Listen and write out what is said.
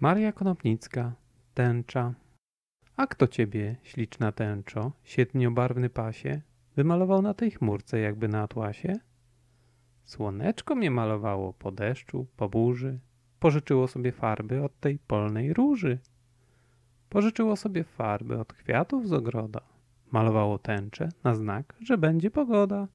Maria Konopnicka, tęcza. A kto ciebie, śliczna tęczo, siedmiobarwny pasie, wymalował na tej chmurce jakby na atłasie? Słoneczko mnie malowało po deszczu, po burzy, pożyczyło sobie farby od tej polnej róży. Pożyczyło sobie farby od kwiatów z ogroda, malowało tęcze na znak, że będzie pogoda.